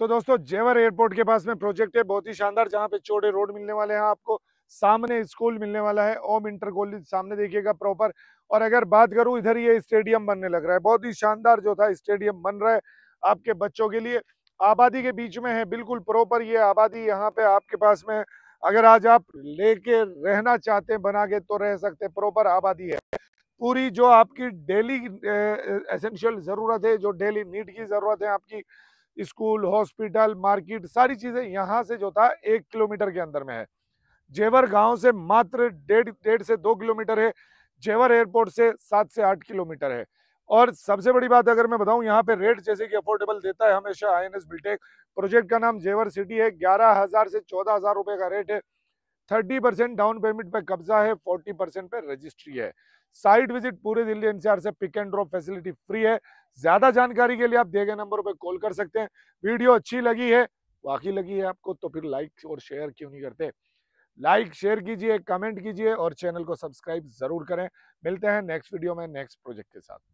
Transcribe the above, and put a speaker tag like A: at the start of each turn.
A: तो दोस्तों जेवर एयरपोर्ट के पास में प्रोजेक्ट है बहुत ही शानदार जहाँ पे चौड़े रोड मिलने वाले हैं आपको सामने स्कूल मिलने वाला है ओम इंटर कॉलेज सामने देखिएगा प्रॉपर और अगर बात करूँ इधर ये स्टेडियम बनने लग रहा है बहुत ही शानदार जो था स्टेडियम बन रहा है आपके बच्चों के लिए आबादी के बीच में है बिल्कुल प्रॉपर ये आबादी यहाँ पे आपके पास में अगर आज आप लेके रहना चाहते हैं बना के तो रह सकते प्रॉपर आबादी है पूरी जो आपकी डेली एसेंशियल ज़रूरत है जो डेली नीड की ज़रूरत है आपकी स्कूल हॉस्पिटल मार्केट सारी चीज़ें यहाँ से जो था एक किलोमीटर के अंदर में है जेवर गांव से मात्र डेढ़ डेढ़ से दो किलोमीटर है जेवर एयरपोर्ट से सात से आठ किलोमीटर है और सबसे बड़ी बात अगर मैं बताऊं यहाँ पे रेट जैसे कि अफोर्डेबल देता है हमेशा आई एन एस प्रोजेक्ट का नाम जेवर सिटी है ग्यारह हज़ार से चौदह हज़ार रुपये का रेट है थर्टी परसेंट डाउन पेमेंट पे कब्जा है फोर्टी परसेंट पे रजिस्ट्री है साइट विजिट पूरे दिल्ली एनसीआर से pick and drop facility free है ज्यादा जानकारी के लिए आप दिए गए नंबरों पर कॉल कर सकते हैं वीडियो अच्छी लगी है वाकई लगी है आपको तो फिर लाइक और शेयर क्यों नहीं करते लाइक शेयर कीजिए कमेंट कीजिए और चैनल को सब्सक्राइब जरूर करें मिलते हैं नेक्स्ट वीडियो में नेक्स्ट प्रोजेक्ट के साथ